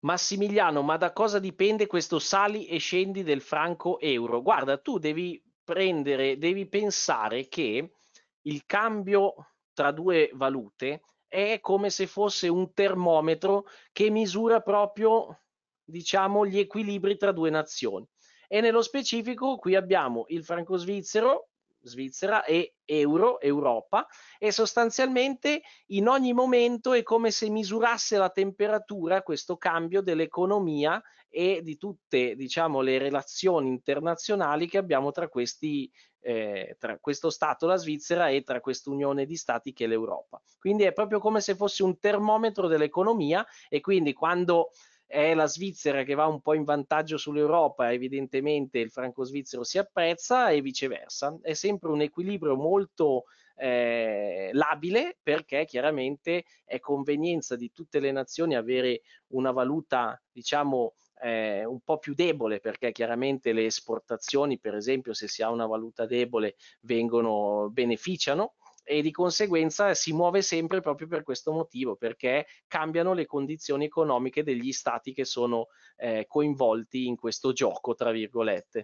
Massimiliano, ma da cosa dipende questo sali e scendi del franco euro? Guarda, tu devi prendere, devi pensare che il cambio tra due valute è come se fosse un termometro che misura proprio, diciamo, gli equilibri tra due nazioni. E nello specifico qui abbiamo il franco svizzero Svizzera e Euro, Europa, e sostanzialmente in ogni momento è come se misurasse la temperatura questo cambio dell'economia e di tutte diciamo, le relazioni internazionali che abbiamo tra, questi, eh, tra questo Stato, la Svizzera, e tra quest'unione di Stati che è l'Europa. Quindi è proprio come se fosse un termometro dell'economia e quindi quando è la Svizzera che va un po' in vantaggio sull'Europa, evidentemente il franco svizzero si apprezza e viceversa. È sempre un equilibrio molto eh, labile perché chiaramente è convenienza di tutte le nazioni avere una valuta, diciamo, eh, un po' più debole perché chiaramente le esportazioni, per esempio, se si ha una valuta debole, vengono, beneficiano e di conseguenza si muove sempre proprio per questo motivo, perché cambiano le condizioni economiche degli stati che sono eh, coinvolti in questo gioco, tra virgolette.